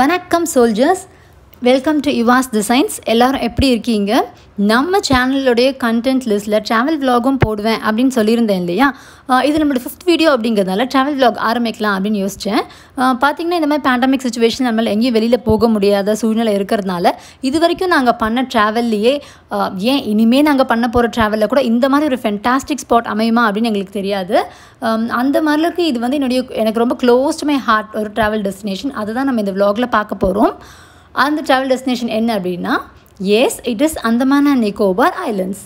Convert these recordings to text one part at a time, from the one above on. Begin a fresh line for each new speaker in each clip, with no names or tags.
வணக்கம் soldiers welcome to Yuvas designs எல்லோரும் எப்படி இருக்கீங்க நம்ம சேனலுடைய கண்டென்ட் லிஸ்ட்டில் ட்ராவல் விலாகும் போடுவேன் அப்படின்னு சொல்லியிருந்தேன் இல்லையா இது நம்மளோட ஃபிஃப்த் வீடியோ அப்படிங்கிறதுனால ட்ராவல் விலாக் ஆரம்பிக்கலாம் அப்படின்னு யோசித்தேன் பார்த்திங்கன்னா இந்த மாதிரி பேண்டமிக் சுச்சுவேஷன் நம்மளால் எங்கேயும் வெளியில் போக முடியாத சூழ்நிலை இருக்கிறதுனால இது வரைக்கும் நாங்கள் பண்ண ட்ராவல்லையே ஏன் இனிமேல் நாங்கள் பண்ண போகிற ட்ராவலில் கூட இந்த மாதிரி ஒரு ஃபென்டாஸ்டிக் ஸ்பாட் அமையுமா அப்படின்னு எங்களுக்கு தெரியாது அந்த மாதிரிக்கு இது வந்து என்னுடைய எனக்கு ரொம்ப க்ளோஸ் மை ஹார்ட் ஒரு ட்ராவல் டெஸ்டினேஷன் அதை தான் நம்ம இந்த விலாகில் பார்க்க போகிறோம் அந்த ட்ராவல் டெஸ்டினேஷன் என்ன அப்படின்னா yes it is Andaman and Nicobar islands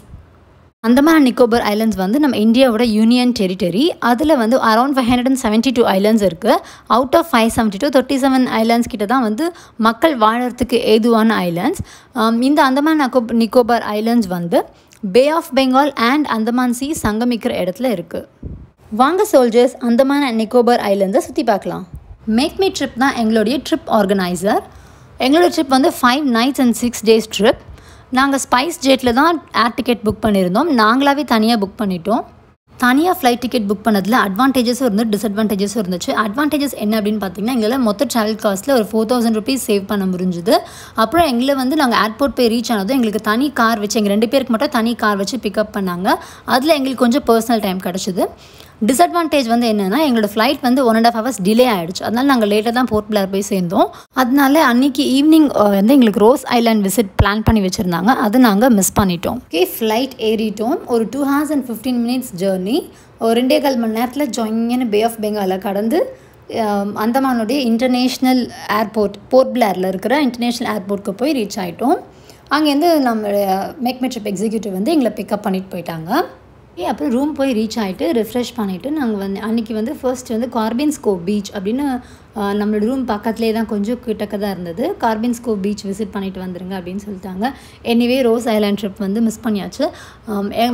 Andaman Nicobar Nicobar islands வந்து நம்ம இந்தியாவோட யூனியன் டெரிட்டரி அதில் வந்து around five hundred and seventy two islands இருக்குது out of five seventy two thirty seven islands கிட்ட தான் வந்து மக்கள் வாழறதுக்கு ஏதுவான ஐலண்ட்ஸ் இந்த அந்தமான் நிக்கோபார் ஐலண்ட்ஸ் வந்து bay of Bengal and Andaman sea சங்கமிக்கிற இடத்துல இருக்குது வாங்க சோல்ஜர்ஸ் அந்தமான் அண்ட் நிக்கோபார் ஐலண்ட்ஸை சுற்றி பார்க்கலாம் மேக் மீ ட்ரிப் தான் எங்களுடைய ட்ரிப் ஆர்கனைசர் எங்களோட ட்ரிப் வந்து five nights and six days trip நாங்கள் ஸ்பைஸ் ஜெட்டில் தான் ஏர் டிக்கெட் புக் பண்ணியிருந்தோம் நாங்களாகவே தனியாக புக் பண்ணிட்டோம் தனியாக ஃப்ளைட் டிக்கெட் புக் பண்ணதில் அட்வான்டேஜஸும் இருந்து டிஸ்அட்வான்டேஜஸும் இருந்துச்சு அட்வான்டேஜஸ் என்ன அப்படின்னு பார்த்தீங்கன்னா எங்களை மொத்த ட்ராவல் காஸ்ட்டில் ஒரு ஃபோர் தௌசண்ட் ருபீஸ் சேவ் பண்ண முடிஞ்சுது அப்புறம் எங்களை வந்து நாங்கள் ஏர்போர்ட் போய் ரீச் ஆனதும் எங்களுக்கு தனி கார் வச்சு எங்கள் ரெண்டு பேருக்கு மட்டும் தனி கார் வச்சு பிக்கப் பண்ணாங்க அதில் எங்களுக்கு கொஞ்சம் பர்சனல் டைம் கிடச்சிது டிஸ்அட்வான்டேஜ் வந்து என்னென்னா எங்களோட ஃப்ளைட் வந்து one and half hours delay ஆகிடுச்சு அதனால் நாங்கள் லேட்டாக தான் போர்ட் பிளேயர் போய் சேர்ந்தோம் அதனால அன்றைக்கி ஈவினிங் வந்து எங்களுக்கு ரோஸ் ஐலாண்ட் விசிட் பிளான் பண்ணி வச்சுருந்தாங்க அது நாங்கள் மிஸ் பண்ணிட்டோம் ஓகே ஃப்ளைட் ஏறிட்டோம் ஒரு two hours and fifteen minutes journey ஒரு ரெண்டே கால் மணி நேரத்தில் ஜொயின்னு பே ஆஃப் பெங்காலை கடந்து அந்தமானுடைய இன்டர்நேஷ்னல் ஏர்போர்ட் போர்ட் பிளேரில் இருக்கிற இன்டர்நேஷ்னல் ஏர்போர்ட்க்கு போய் ரீச் ஆகிட்டோம் அங்கேருந்து நம்ம மேக்மெட்ரிப் எக்ஸிக்யூட்டிவ் வந்து எங்களை பிக்கப் பண்ணிட்டு போயிட்டாங்க ஏ அப்புறம் ரூம் போய் ரீச் ஆகிட்டு ரெஃப்ரெஷ் பண்ணிவிட்டு நாங்கள் வந்து அன்றைக்கி வந்து ஃபர்ஸ்ட் வந்து கார்பின்ஸ்கோ பீச் அப்படின்னு நம்மளோட ரூம் பக்கத்துலேயே தான் கொஞ்சம் கிட்டக்க தான் இருந்தது கார்பின்ஸ்கோ பீச் விசிட் பண்ணிட்டு வந்துருங்க அப்படின்னு சொல்லிட்டாங்க எனிவே ரோஸ் ஐலாண்ட் ட்ரிப் வந்து மிஸ் பண்ணியாச்சு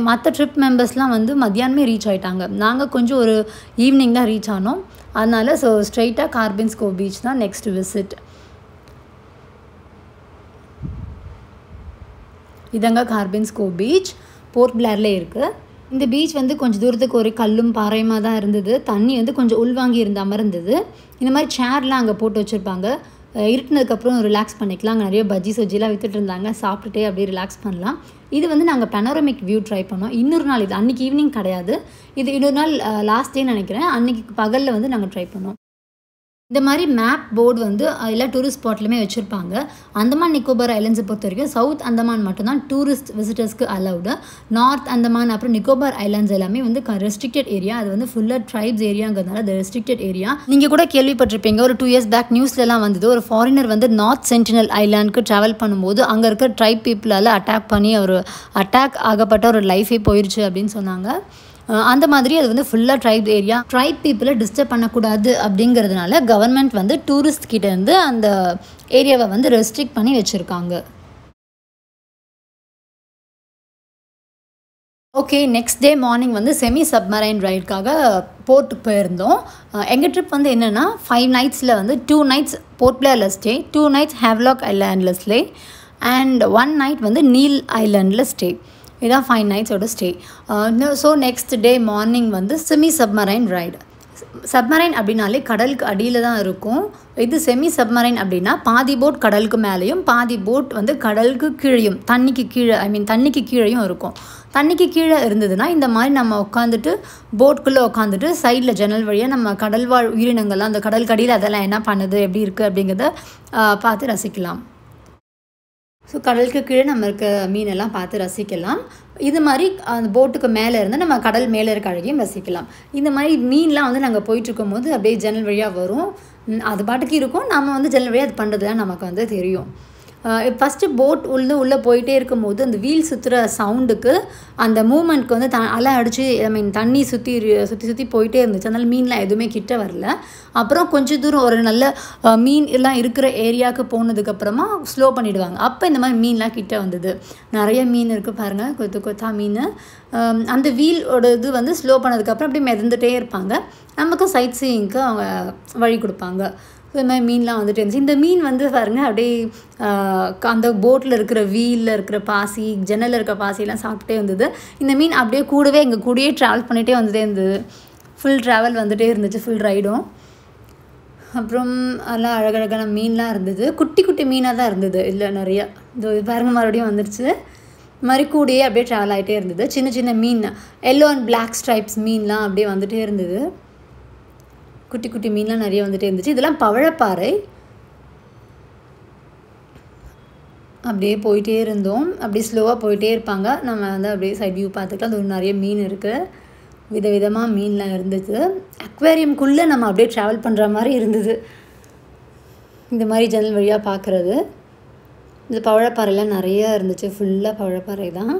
மற்ற ட்ரிப் மெம்பர்ஸ்லாம் வந்து மத்தியானமே ரீச் ஆகிட்டாங்க நாங்கள் கொஞ்சம் ஒரு ஈவினிங் தான் ரீச் ஆனோம் அதனால் ஸோ ஸ்ட்ரெயிட்டாக கார்பின்ஸ்கோ பீச் தான் நெக்ஸ்ட் விசிட் இதங்க கார்பின்ஸ்கோ பீச் போர்ட் பிளேர்லே இருக்குது இந்த பீச் வந்து கொஞ்சம் தூரத்துக்கு ஒரு கல்லும் பாறையுமாக தான் இருந்தது தண்ணி வந்து கொஞ்சம் உள்வாங்கி இருந்த அமர்ந்தது இந்த மாதிரி சேர்லாம் அங்கே போட்டு வச்சுருப்பாங்க இருட்டினதுக்கப்புறம் ரிலாக்ஸ் பண்ணிக்கலாம் அங்கே நிறைய பஜ்ஜி சொஜ்ஜிலாம் வித்துட்டு இருந்தாங்க சாப்பிட்டுட்டே அப்படியே ரிலாக்ஸ் பண்ணலாம் இது வந்து நாங்கள் பெனோரமிக் வியூ ட்ரை பண்ணோம் இன்னொரு நாள் இது அன்றைக்கி ஈவினிங் கிடையாது இது இன்னொரு நாள் லாஸ்ட் டே நினைக்கிறேன் அன்றைக்கி பகலில் வந்து நாங்கள் ட்ரை பண்ணோம் இந்த மாதிரி மேப் போர்டு வந்து எல்லா டூரிஸ்ட் ஸ்பாட்லையுமே வச்சுருப்பாங்க அந்தமான் நிக்கோபார் ஐலண்ட்ஸை பொறுத்த வரைக்கும் சவுத் அந்தமான் மட்டும்தான் டூரிஸ்ட் விசிட்டர்ஸ்க்கு அலவுடு நார்த் அந்தமான் அப்புறம் நிக்கோபார் ஐலண்ட்ஸ் எல்லாமே வந்து ரெஸ்ட்ரிக்டட் ஏரியா அது வந்து ஃபுல்லாக ட்ரைப்ஸ் ஏரியாங்கிறதுனால அது ரெஸ்ட்ரிக்டட் ஏரியா நீங்கள் கூட கேள்விப்பட்டிருப்பீங்க ஒரு டூ இயர்ஸ் பேக் நியூஸ்லலாம் வந்தது ஒரு ஃபாரினர் வந்து நார்த் சென்டினல் ஐலாண்டுக்கு ட்ராவல் பண்ணும்போது அங்கே இருக்க ட்ரைப் பீப்புளால் அட்டாக் பண்ணி ஒரு அட்டாக் ஆகப்பட்ட ஒரு லைஃபே போயிடுச்சு அப்படின்னு சொன்னாங்க அந்த மாதிரி அது வந்து ஃபுல்லாக ட்ரைப் ஏரியா ட்ரைப் பீப்புளை டிஸ்டர்ப் பண்ணக்கூடாது அப்படிங்கிறதுனால கவர்மெண்ட் வந்து டூரிஸ்ட் கிட்டேருந்து அந்த ஏரியாவை வந்து ரெஸ்ட்ரிக்ட் பண்ணி வச்சுருக்காங்க ஓகே நெக்ஸ்ட் டே மார்னிங் வந்து செமி சப்மரைன் ரைடுக்காக போர்ட்டுக்கு போயிருந்தோம் எங்கள் ட்ரிப் வந்து என்னென்னா ஃபைவ் நைட்ஸில் வந்து டூ நைட்ஸ் போர்ட் பிளேயரில் ஸ்டே டூ நைட்ஸ் ஹேவ்லாக் ஐலாண்டில் ஸ்டே அண்ட் ஒன் நைட் வந்து நீல் ஐலாண்டில் ஸ்டே இதான் ஃபைவ் நைட்ஸோட stay so next day morning வந்து செமி சப்மரைன் ரைடு சப்மரைன் அப்படின்னாலே கடலுக்கு அடியில் தான் இருக்கும் இது செமி சப்மரைன் அப்படின்னா பாதி போட் கடலுக்கு மேலேயும் பாதி போட் வந்து கடலுக்கு கீழேயும் தண்ணிக்கு கீழே ஐ மீன் தண்ணிக்கு கீழேயும் இருக்கும் தண்ணிக்கு கீழே இருந்ததுன்னா இந்த மாதிரி நம்ம உட்காந்துட்டு போட்குள்ளே உட்காந்துட்டு சைடில் ஜன்னல் வழியாக நம்ம கடல்வாழ் உயிரினங்கள்லாம் அந்த கடலுக்கு அடியில் அதெல்லாம் என்ன பண்ணுது எப்படி இருக்குது அப்படிங்கிறத பார்த்து ரசிக்கலாம் ஸோ கடலுக்கு கீழே நம்ம இருக்க மீனெல்லாம் பார்த்து ரசிக்கலாம் இது மாதிரி அந்த போட்டுக்கு மேலே இருந்து நம்ம கடல் மேலே இருக்க அழகையும் ரசிக்கலாம் இந்த மாதிரி மீன்லாம் வந்து நாங்கள் போயிட்டுருக்கும் போது அப்படியே ஜன்னல் வழியாக வரும் அது பாட்டுக்கு இருக்கும் நம்ம வந்து ஜன்னல் வழியாக அது பண்ணுறதுலாம் நமக்கு வந்து தெரியும் ஃபஸ்ட்டு போட் உள்ளே உள்ளே போயிட்டே இருக்கும்போது அந்த வீல் சுற்றுற சவுண்டுக்கு அந்த மூமெண்ட்க்கு வந்து த அலை அடித்து ஐ மீன் தண்ணி சுற்றி சுற்றி சுற்றி போயிட்டே இருந்துச்சு அதனால் மீன்லாம் எதுவுமே கிட்ட வரல அப்புறம் கொஞ்சம் தூரம் ஒரு நல்ல மீன் எல்லாம் இருக்கிற ஏரியாவுக்கு போனதுக்கப்புறமா ஸ்லோ பண்ணிவிடுவாங்க அப்போ இந்த மாதிரி மீன்லாம் கிட்ட வந்தது நிறைய மீன் இருக்குது பாருங்கள் கொத்து கொத்தா மீன் அந்த வீலோட இது வந்து ஸ்லோ பண்ணதுக்கப்புறம் அப்படியே மிதந்துகிட்டே இருப்பாங்க நமக்கு சைட் சீயிங்க்கு அவங்க வழி கொடுப்பாங்க இது மாதிரி மீன்லாம் வந்துட்டு இருந்துச்சு இந்த மீன் வந்து பாருங்கள் அப்படியே அந்த போட்டில் இருக்கிற வீலில் இருக்கிற பாசி ஜன்னலில் இருக்கிற பாசிலாம் சாப்பிட்டே இருந்தது இந்த மீன் அப்படியே கூடவே எங்கள் கூடயே ட்ராவல் பண்ணிகிட்டே வந்துட்டே இருந்தது ஃபுல் ட்ராவல் வந்துகிட்டே இருந்துச்சு ஃபுல் ரைடும் அப்புறம் எல்லாம் அழகழகான மீன்லாம் இருந்தது குட்டி குட்டி மீனாக தான் இருந்தது இல்லை நிறையா இது பாருங்க மறுபடியும் வந்துடுச்சு மாதிரி கூடியே அப்படியே ட்ராவல் ஆகிட்டே இருந்தது சின்ன சின்ன மீன் எல்லோ அண்ட் பிளாக் ஸ்ட்ரைப்ஸ் மீன்லாம் அப்படியே வந்துகிட்டே இருந்தது குட்டி குட்டி மீன்லாம் நிறைய வந்துட்டு இருந்துச்சு இதெல்லாம் பவழப்பாறை அப்படியே போயிட்டே இருந்தோம் அப்படியே ஸ்லோவாக போயிட்டே இருப்பாங்க நம்ம வந்து அப்படியே சைட் வியூ பார்த்துக்கலாம் அது நிறைய மீன் இருக்குது விதவிதமாக மீன்லாம் இருந்தது அக்வேரியம்குள்ளே நம்ம அப்படியே ட்ராவல் பண்ணுற மாதிரி இருந்தது இந்த மாதிரி ஜன்னல் வழியாக பார்க்குறது இந்த பவழப்பாறைலாம் நிறையா இருந்துச்சு ஃபுல்லாக பவழப்பாறை தான்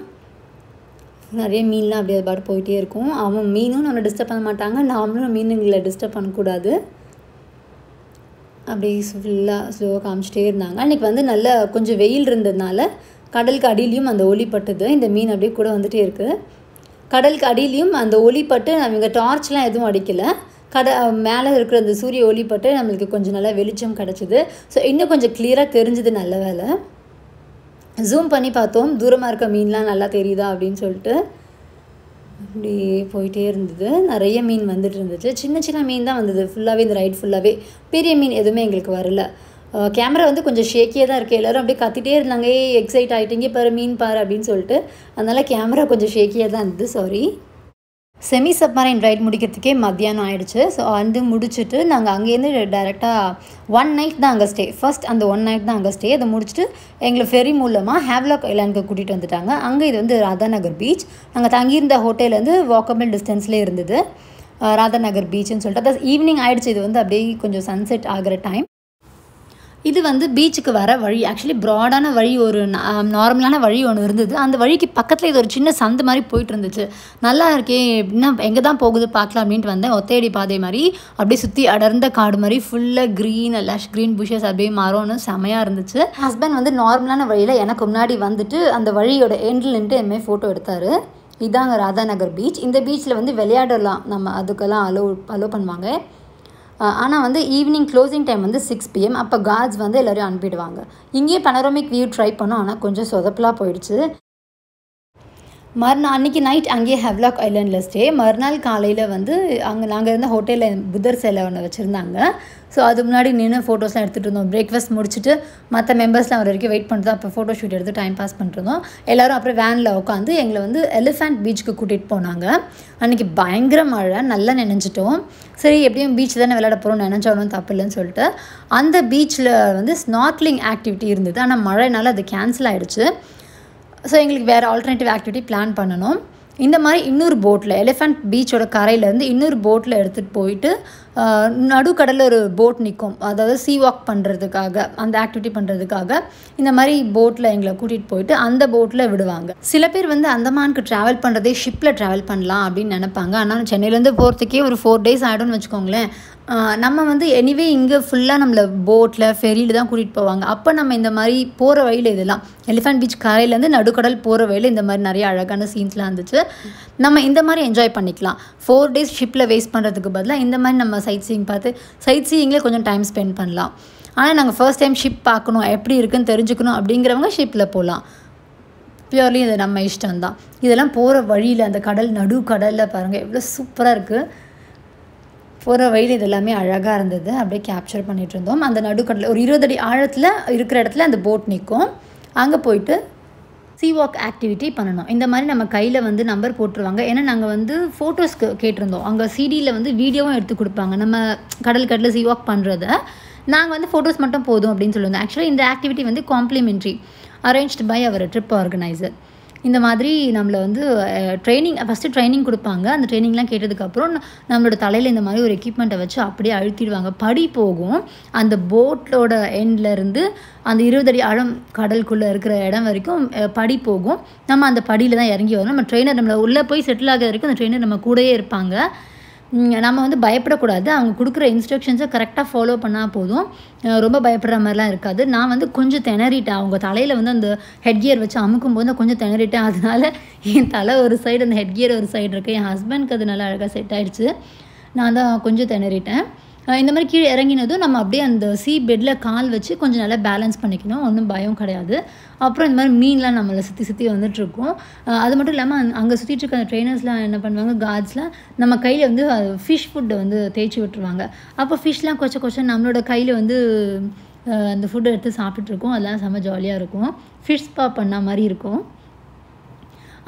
நிறைய மீன்லாம் அப்படியே அது பாட்டு போயிட்டே இருக்கும் அவன் மீனும் நம்மளை டிஸ்டர்ப் பண்ண மாட்டாங்க நாமளும் மீனுங்களை டிஸ்டர்ப் பண்ணக்கூடாது அப்படியே ஃபுல்லாக ஸ்லோவாக காமிச்சிட்டே இருந்தாங்க அன்றைக்கி வந்து நல்ல கொஞ்சம் வெயில் இருந்ததுனால கடலுக்கு அடியிலையும் அந்த ஒலி பட்டுது இந்த மீன் அப்படியே கூட வந்துகிட்டே இருக்குது கடலுக்கு அடியிலையும் அந்த ஒளிப்பட்டு அவங்க டார்ச்லாம் எதுவும் அடிக்கலை கட மேலே இருக்கிற அந்த சூரிய ஒளிப்பட்டு நம்மளுக்கு கொஞ்சம் நல்லா வெளிச்சம் கிடச்சிது ஸோ இன்னும் கொஞ்சம் கிளியராக தெரிஞ்சது நல்ல வேலை ஜூம் பண்ணி பார்த்தோம் தூரமாக இருக்க மீன்லாம் நல்லா தெரியுதா அப்படின்னு சொல்லிட்டு அப்படி போயிட்டே இருந்தது நிறைய மீன் வந்துட்டு இருந்துச்சு சின்ன சின்ன மீன் தான் வந்தது ஃபுல்லாகவே இந்த ரைட் ஃபுல்லாகவே பெரிய மீன் எதுவுமே எங்களுக்கு வரல கேமரா வந்து கொஞ்சம் ஷேக்கியாக தான் இருக்குது எல்லோரும் அப்படியே கத்திட்டே இருந்தாங்க ஏ எக்ஸைட் ஆகிட்டீங்க பாரு மீன் பாரு அப்படின்னு சொல்லிட்டு அதனால் கேமரா கொஞ்சம் ஷேக்கியாக தான் இருந்தது சாரி செமி சப்மரைன் ரைட் முடிக்கிறதுக்கே மத்தியானம் ஆயிடுச்சு ஸோ வந்து முடிச்சுட்டு நாங்கள் அங்கேருந்து டேரெக்டாக ஒன் நைட் தான் அங்கே ஸ்டே ஃபஸ்ட் அந்த ஒன் நைட் தான் அங்கே ஸ்டே அதை முடிச்சுட்டு எங்களை ஃபெரி மூலமாக ஹேவ்லாக் ஐலாண்டுக்கு கூட்டிகிட்டு வந்துட்டாங்க அங்கே இது வந்து ராதாநகர் பீச் நாங்கள் தங்கியிருந்த ஹோட்டலில் வந்து வாக்கபிள் டிஸ்டன்ஸ்லேயே இருந்தது ராதாநகர் பீச்சுன்னு சொல்லிட்டு அதான் ஈவினிங் ஆயிடுச்சு இது வந்து அப்படியே கொஞ்சம் சன்செட் ஆகிற டைம் இது வந்து பீச்சுக்கு வர வழி ஆக்சுவலி ப்ராடான வழி ஒரு நார்மலான um, வழி ஒன்று இருந்தது அந்த வழிக்கு பக்கத்தில் இது ஒரு சின்ன சந்து மாதிரி போயிட்டு இருந்துச்சு நல்லா இருக்கே எப்படின்னா எங்கே தான் போகுது பார்க்கலாம் அப்படின்ட்டு வந்தேன் ஒத்தையடி பாதை மாதிரி அப்படியே சுற்றி அடர்ந்த காடு மாதிரி ஃபுல்லாக க்ரீன் லஷ் க்ரீன் புஷஸ் அப்படியே மரம்னு செமையாக இருந்துச்சு ஹஸ்பண்ட் வந்து நார்மலான வழியில் எனக்கு முன்னாடி வந்துட்டு அந்த வழியோட எண்டில் நின்று எம்மே ஃபோட்டோ எடுத்தார் இதாங்க ராதாநகர் பீச் இந்த பீச்சில் வந்து விளையாடலாம் நம்ம அதுக்கெல்லாம் அலோ அலோ பண்ணுவாங்க ஆனால் வந்து ஈவினிங் க்ளோசிங் டைம் வந்து சிக்ஸ் பிஎம் அப்போ கார்ட்ஸ் வந்து எல்லோரும் அனுப்பிடுவாங்க இங்கேயே பனரோமிக் வியூ ட்ரை பண்ணோம் ஆனால் கொஞ்சம் சொதப்பலாக போயிடுச்சு மறுநாள் அன்றைக்கி நைட் அங்கேயே ஹெவ்லாக் ஐலாண்டில் ஸ்டே மறுநாள் காலையில் வந்து அங்கே நாங்கள் இருந்த ஹோட்டலில் புதர் சிலை ஒன்று வச்சுருந்தாங்க ஸோ அது முன்னாடி நின்று ஃபோட்டோஸ்லாம் எடுத்துகிட்டு இருந்தோம் பிரேக்ஃபாஸ்ட் முடிச்சுட்டு மற்ற மெம்பர்ஸ்லாம் வர வரைக்கும் வெயிட் பண்ணுறோம் அப்போ ஃபோட்டோ ஷூட் எடுத்து டைம் பாஸ் பண்ணிட்டுருந்தோம் எல்லோரும் அப்புறம் வேனில் உட்காந்து எங்களை வந்து எலிஃபண்ட் பீச்சுக்கு கூட்டிகிட்டு போனாங்க அன்றைக்கி பயங்கர மழை நல்லா நினைஞ்சிட்டோம் சரி எப்படியும் பீச் தானே விளையாட போகிறோம் நினச்சாலும் தப்பு இல்லைன்னு சொல்லிட்டு அந்த பீச்சில் வந்து ஸ்நார்க்லிங் ஆக்டிவிட்டி இருந்தது ஆனால் மழைனால அது கேன்சல் ஆகிடுச்சு ஸோ எங்களுக்கு வேறு ஆல்டர்னேட்டிவ் ஆக்டிவிட்டி பிளான் பண்ணணும் இந்த மாதிரி இன்னொரு போட்டில் எலிஃபண்ட் பீச்சோட கரையிலேருந்து இன்னொரு போட்டில் எடுத்துகிட்டு போயிட்டு நடுக்கடலில் ஒரு போட் நிற்கும் அதாவது சீ வாக் பண்ணுறதுக்காக அந்த ஆக்டிவிட்டி பண்ணுறதுக்காக இந்த மாதிரி போட்டில் எங்களை கூட்டிகிட்டு போயிட்டு அந்த போட்டில் விடுவாங்க சில பேர் வந்து அந்தமானுக்கு ட்ராவல் பண்ணுறதே ஷிப்பில் ட்ராவல் பண்ணலாம் அப்படின்னு நினப்பாங்க ஆனால் சென்னையிலேருந்து போகிறதுக்கே ஒரு ஃபோர் டேஸ் ஆகிடும்னு வச்சுக்கோங்களேன் நம்ம வந்து எனிவே இங்கே ஃபுல்லாக நம்மளை போட்டில் ஃபெரியில் தான் கூட்டிகிட்டு போவாங்க அப்போ நம்ம இந்த மாதிரி போகிற வழியில் இதெல்லாம் எலிஃபண்ட் பீச் கரையிலேருந்து நடுக்கடல் போகிற வழியில் இந்த மாதிரி நிறைய அழகான சீன்ஸ்லாம் இருந்துச்சு நம்ம இந்த மாதிரி என்ஜாய் பண்ணிக்கலாம் ஃபோர் டேஸ் ஷிப்பில் வேஸ்ட் பண்ணுறதுக்கு பதிலாக இந்த மாதிரி நம்ம சைட் சீயிங் பார்த்து சைட் சீயிங்லேயே கொஞ்சம் டைம் ஸ்பெண்ட் பண்ணலாம் ஆனால் நாங்கள் ஃபர்ஸ்ட் டைம் ஷிப் பார்க்கணும் எப்படி இருக்குன்னு தெரிஞ்சுக்கணும் அப்படிங்கிறவங்க ஷிப்பில் போகலாம் பியூர்லி இது நம்ம இஷ்டம்தான் இதெல்லாம் போகிற வழியில் அந்த கடல் நடு கடலில் பாருங்கள் எவ்வளோ சூப்பராக இருக்குது போகிற வழியில் இது எல்லாமே அழகாக இருந்தது அப்படியே கேப்சர் பண்ணிகிட்டு இருந்தோம் அந்த நடுக்கடலில் ஒரு இருபது அடி ஆழத்தில் இருக்கிற இடத்துல அந்த போட் நிற்கும் அங்கே போயிட்டு சீ வாக் ஆக்டிவிட்டி பண்ணணும் இந்த மாதிரி நம்ம கையில் வந்து நம்பர் போட்டுருவாங்க ஏன்னா நாங்கள் வந்து ஃபோட்டோஸ்க்கு கேட்டிருந்தோம் அங்கே சிடியில் வந்து வீடியோவும் எடுத்து கொடுப்பாங்க நம்ம கடல் கடலில் சீ வாக் பண்ணுறத நாங்கள் வந்து ஃபோட்டோஸ் மட்டும் போதும் அப்படின்னு சொல்லுவோம் ஆக்சுவலாக இந்த ஆக்டிவிட்டி வந்து complimentary arrange by our trip organiser இந்த மாதிரி நம்மளை வந்து ட்ரைனிங் ஃபஸ்ட்டு ட்ரைனிங் கொடுப்பாங்க அந்த ட்ரைனிங்லாம் கேட்டதுக்கப்புறம் நம்மளோட தலையில் இந்த மாதிரி ஒரு எக்யூப்மெண்ட்டை வச்சு அப்படியே அழுத்திடுவாங்க படி போகும் அந்த போட்டோட எண்ட்லேருந்து அந்த இருபது அடி ஆழம் கடலுக்குள்ளே இருக்கிற இடம் வரைக்கும் படி போகும் நம்ம அந்த படியில் தான் இறங்கி வரணும் நம்ம ட்ரெயினர் நம்மளை உள்ளே போய் செட்டில் ஆகிற வரைக்கும் அந்த ட்ரெயினர் நம்ம கூடயே இருப்பாங்க நம்ம வந்து பயப்படக்கூடாது அவங்க கொடுக்குற இன்ஸ்ட்ரக்ஷன்ஸை கரெக்டாக ஃபாலோ பண்ணால் போதும் ரொம்ப பயப்படுற மாதிரிலாம் இருக்காது நான் வந்து கொஞ்சம் திணறிட்டேன் அவங்க தலையில் வந்து அந்த ஹெட் கியர் வச்சு அமுக்கும் போது கொஞ்சம் திணறிட்டேன் அதனால் என் தலை ஒரு சைடு அந்த ஹெட் கியர் ஒரு சைடு இருக்குது என் ஹஸ்பண்ட்க்கு அது நல்லா அழகாக செட் ஆகிடுச்சு நான் தான் கொஞ்சம் திணறிட்டேன் இந்த மாதிரி கீழே இறங்கினதும் நம்ம அப்படியே அந்த சீ பெட்டில் கால் வச்சு கொஞ்சம் நல்லா பேலன்ஸ் பண்ணிக்கணும் ஒன்றும் பயம் கிடையாது அப்புறம் இந்த மாதிரி மீன்லாம் நம்மளை சுற்றி சுற்றி வந்துட்டுருக்கோம் அது மட்டும் இல்லாமல் அங்கே சுற்றிட்டு இருக்க அந்த ட்ரெயினர்ஸ்லாம் என்ன பண்ணுவாங்க கார்ட்ஸ்லாம் நம்ம கையில் வந்து ஃபிஷ் ஃபுட்டை வந்து தேய்ச்சி விட்டுருவாங்க அப்போ ஃபிஷ்லாம் கொச்ச கொச்ச நம்மளோட கையில் வந்து அந்த ஃபுட்டை எடுத்து சாப்பிட்டுருக்கோம் அதெல்லாம் செம்ம ஜாலியாக இருக்கும் ஃபிஷ் பா பண்ண மாதிரி இருக்கும்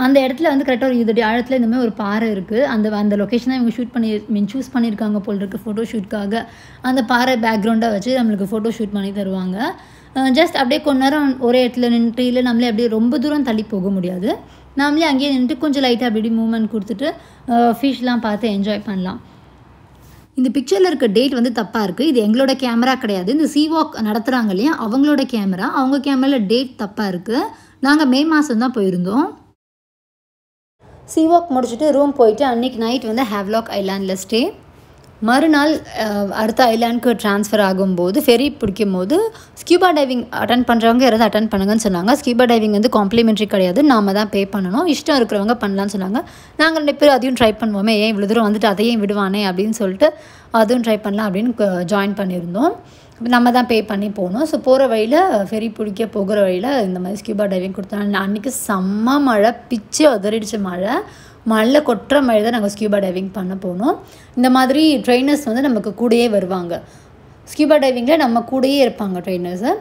அந்த இடத்துல வந்து கரெக்டாக ஒரு இதோடைய ஆழத்தில் இந்த மாதிரி ஒரு பாறை இருக்குது அந்த அந்த லொக்கேஷனாக இவங்க ஷூட் பண்ணி மீன் சூஸ் பண்ணியிருக்காங்க போல் இருக்குது ஃபோட்டோ ஷூட்காக அந்த பாறை பேக்ரவுண்டாக வச்சு நம்மளுக்கு ஃபோட்டோ ஷூட் பண்ணி தருவாங்க ஜஸ்ட் அப்படியே கொஞ்ச நேரம் ஒரே இடத்துல நின்றுட்டு இல்லை நம்மளே அப்படியே ரொம்ப தூரம் தள்ளி போக முடியாது நாமளே அங்கேயே நின்றுட்டு கொஞ்சம் லைட்டாக அப்படி மூமெண்ட் கொடுத்துட்டு ஃபிஷ்லாம் பார்த்து என்ஜாய் பண்ணலாம் இந்த பிக்சரில் இருக்க டேட் வந்து தப்பாக இருக்குது இது எங்களோட கேமரா கிடையாது இந்த வாக் நடத்துகிறாங்க இல்லையா அவங்களோட கேமரா அவங்க கேமராவில் டேட் தப்பாக இருக்குது நாங்கள் மே மாதம் தான் போயிருந்தோம் சி ஒர்க் முடிச்சுட்டு ரூம் போயிட்டு அன்றைக்கி நைட் வந்து ஹேவ்லாக் ஐலாண்டில் ஸ்டே மறுநாள் அடுத்த ஐலாண்டுக்கு ட்ரான்ஸ்ஃபர் ஆகும்போது ஃபெரி பிடிக்கும் போது ஸ்கியூபா டைவிங் அட்டன் பண்ணுறவங்க யாராவது அட்டன் பண்ணுங்கன்னு சொன்னாங்க ஸ்கியூபா டைவிங் வந்து காம்ப்ளிமெண்ட்ரி கிடையாது நாம தான் பே பண்ணணும் இஷ்டம் இருக்கிறவங்க பண்ணலான்னு சொன்னாங்க நாங்கள் ரெண்டு பேரும் அதையும் ட்ரை பண்ணுவோமே ஏன் இவ்வளோ தூரம் வந்துட்டு அதையும் விடுவானே அப்படின்னு சொல்லிட்டு அதுவும் ட்ரை பண்ணலாம் அப்படின்னு ஜாயின் பண்ணியிருந்தோம் நம்ம தான் பே பண்ணி போகணும் ஸோ போகிற வழியில் ஃபெரி பிடிக்க போகிற வழியில் இந்த மாதிரி ஸ்கியூபா டைவிங் கொடுத்தாங்க அன்றைக்கி செம்ம மழை பிச்சு உதறிடுச்ச மழை மழை கொட்டுற மழை தான் நாங்கள் ஸ்கியூபா டைவிங் பண்ண போனோம் இந்த மாதிரி ட்ரெயினர்ஸ் வந்து நமக்கு கூடயே வருவாங்க ஸ்கியூபா டைவிங்கில் நம்ம கூடயே இருப்பாங்க ட்ரெயினர்ஸு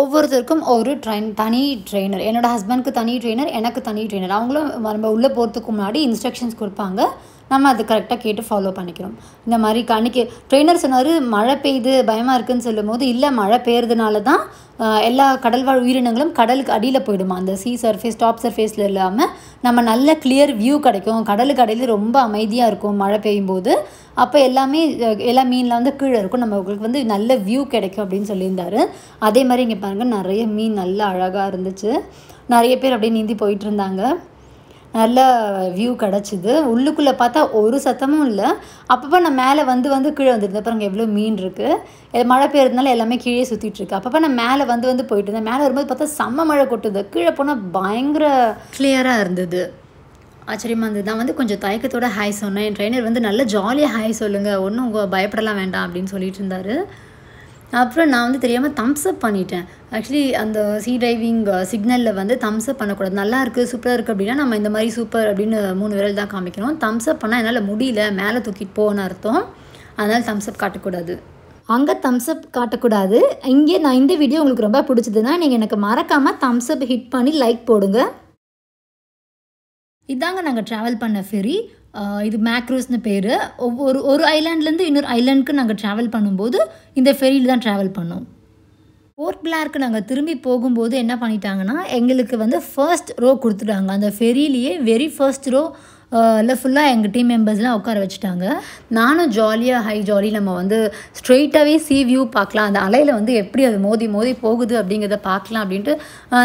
ஒவ்வொருத்தருக்கும் ஒரு ட்ரெயின் தனி ட்ரெயினர் என்னோடய ஹஸ்பண்ட்க்கு தனி ட்ரெயினர் எனக்கு தனி ட்ரெயினர் அவங்களும் நம்ம உள்ளே போகிறதுக்கு முன்னாடி இன்ஸ்ட்ரக்ஷன்ஸ் கொடுப்பாங்க நம்ம அது கரெக்டாக கேட்டு ஃபாலோ பண்ணிக்கிறோம் இந்த மாதிரி அன்றைக்கி ட்ரெயினர் சொன்னார் மழை பெய்யுது பயமாக இருக்குன்னு சொல்லும்போது இல்லை மழை பெய்யறதுனால தான் எல்லா கடல்வாழ் உயிரினங்களும் கடலுக்கு அடியில் போயிடுமா அந்த சி சர்ஃபேஸ் டாப் சர்ஃபேஸில் இல்லாமல் நம்ம நல்ல கிளியர் வியூ கிடைக்கும் கடலுக்கு அடியில் ரொம்ப அமைதியாக இருக்கும் மழை பெய்யும் போது அப்போ எல்லாமே எல்லா மீன்லாம் வந்து கீழே இருக்கும் நம்மளுக்கு வந்து நல்ல வியூ கிடைக்கும் அப்படின்னு சொல்லியிருந்தாரு அதே மாதிரி இங்கே பாருங்கள் நிறைய மீன் நல்லா அழகாக இருந்துச்சு நிறைய பேர் அப்படியே நீந்தி போயிட்டு இருந்தாங்க நல்ல வியூ கிடச்சிது உள்ளுக்குள்ளே பார்த்தா ஒரு சத்தமும் இல்லை அப்பப்போ நான் மேலே வந்து வந்து கீழே வந்துருந்தேன் பாருங்கள் எவ்வளோ மீன் இருக்குது மழை பெய்யறதுனால எல்லாமே கீழே சுற்றிட்டுருக்கு அப்பப்போ நான் மேலே வந்து வந்து போயிட்டு இருந்தேன் மேலே வரும்போது பார்த்தா செம்ம மழை கொட்டுது கீழே போனால் பயங்கர கிளியராக இருந்தது ஆச்சரியமாக இருந்தது நான் வந்து கொஞ்சம் தயக்கத்தோட ஹாய் சொன்னேன் என் ட்ரைனர் வந்து நல்ல ஜாலியாக ஹாய் சொல்லுங்கள் ஒன்றும் உங்கள் பயப்படலாம் வேண்டாம் அப்படின்னு சொல்லிட்டு இருந்தார் அப்புறம் நான் வந்து தெரியாமல் தம்ஸ்அப் பண்ணிட்டேன் ஆக்சுவலி அந்த சி டிரைவிங் சிக்னலில் வந்து தம்ஸ்அப் பண்ணக்கூடாது நல்லா இருக்குது சூப்பராக இருக்குது அப்படின்னா நம்ம இந்த மாதிரி சூப்பர் அப்படின்னு மூணு விரல் தான் காமிக்கணும் தம்ஸ்அப் பண்ணால் என்னால் முடியல மேலே தூக்கிட்டு போகணும்னு அர்த்தம் அதனால் தம்ஸ்அப் காட்டக்கூடாது அங்கே தம்ஸ்அப் காட்டக்கூடாது இங்கே நான் இந்த வீடியோ உங்களுக்கு ரொம்ப பிடிச்சதுன்னா நீங்கள் எனக்கு மறக்காமல் தம்ஸ்அப் ஹிட் பண்ணி லைக் போடுங்க இதாங்க நாங்கள் ட்ராவல் பண்ண ஃபெரி இது மேக்ரோஸ்னு பேர் ஒவ்வொரு ஒரு ஐலாண்ட்லேருந்து இன்னொரு ஐலாண்டுக்கு நாங்கள் ட்ராவல் பண்ணும்போது இந்த ஃபெரியில் தான் ட்ராவல் பண்ணோம் போர்ட் பிளாருக்கு நாங்கள் திரும்பி போகும்போது என்ன பண்ணிட்டாங்கன்னா எங்களுக்கு வந்து ஃபர்ஸ்ட் ரோ கொடுத்துட்டாங்க அந்த ஃபெரியிலேயே வெரி ஃபர்ஸ்ட் ரோ இல்லை ஃபுல்லாக எங்கள் டீம் மெம்பர்ஸ்லாம் உட்கார வச்சுட்டாங்க நானும் ஜாலியாக ஹை ஜாலி நம்ம வந்து ஸ்ட்ரெயிட்டாகவே சி வியூ பார்க்கலாம் அந்த அலையில் வந்து எப்படி அது மோதி மோதி போகுது அப்படிங்கிறத பார்க்கலாம் அப்படின்ட்டு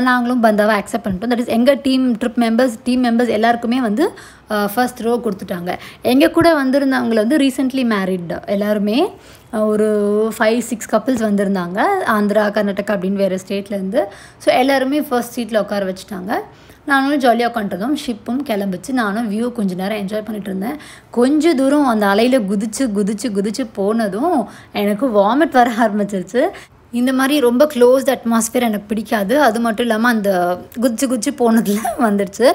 நாங்களும் பந்தாவாக அக்செப்ட் பண்ணிட்டோம் தட் இஸ் எங்கள் team trip members team members எல்லாருக்குமே வந்து ஃபஸ்ட் ரோ கொடுத்துட்டாங்க எங்கள் கூட வந்திருந்தவங்கள வந்து ரீசெண்ட்லி மேரிட் எல்லாருமே ஒரு ஃபைவ் சிக்ஸ் கப்புள்ஸ் வந்திருந்தாங்க ஆந்திரா கர்நாடகா அப்படின்னு வேறு ஸ்டேட்லேருந்து ஸோ எல்லாருமே ஃபர்ஸ்ட் சீட்டில் உட்கார வச்சுட்டாங்க நானும் ஜாலியாக உட்காந்துருக்கோம் ஷிப்பும் கிளம்பிச்சு நானும் வியூ கொஞ்சம் நேரம் என்ஜாய் பண்ணிட்டு இருந்தேன் கொஞ்சம் தூரம் அந்த அலையில் குதிச்சு குதிச்சு குதிச்சு போனதும் எனக்கு வாமிட் வர ஆரம்பிச்சிருச்சு இந்த மாதிரி ரொம்ப க்ளோஸ் அட்மாஸ்ஃபியர் எனக்கு பிடிக்காது அது மட்டும் இல்லாமல் அந்த குச்சி குச்சி போனதில் வந்துடுச்சு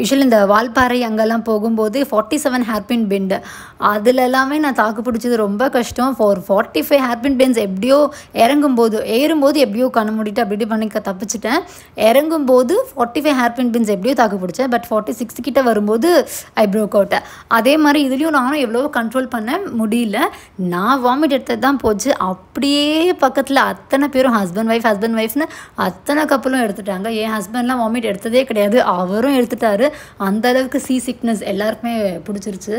யூஸ்வலி இந்த வால்பாறை அங்கெல்லாம் போகும்போது ஃபார்ட்டி செவன் ஹேர்பின் பெண்டு அதில் எல்லாமே நான் தாக்கு பிடிச்சது ரொம்ப கஷ்டம் for forty five hairpin bends எப்படியோ இறங்கும்போது ஏறும்போது எப்படியோ கண்ணு முடிட்டு அப்படி பண்ணி தப்பிச்சிட்டேன் இறங்கும்போது ஃபார்ட்டி ஃபைவ் ஹேர்பின் பெண்ட்ஸ் எப்படியோ தாக்கு பிடிச்சேன் பட் ஃபார்ட்டி சிக்ஸ் கிட்ட வரும்போது ஐ ப்ரோக் அவுட்டேன் அதே மாதிரி இதுலேயும் நானும் எவ்வளோ கண்ட்ரோல் பண்ண முடியல நான் வாமிட் எடுத்தது தான் போச்சு அப்படியே பக்கத்தில் அத்தனை பேரும் ஹஸ்பண்ட் ஒய்ஃப் ஹஸ்பண்ட் ஒய்ஃப்னு அத்தனை கப்பலும் எடுத்துட்டாங்க என் ஹஸ்பண்ட்லாம் வாமிட் எடுத்ததே கிடையாது அவரும் எடுத்துட்டாரு அந்த அளவுக்கு சீ சிக்னஸ் எல்லாருக்குமே பிடிச்சிருச்சு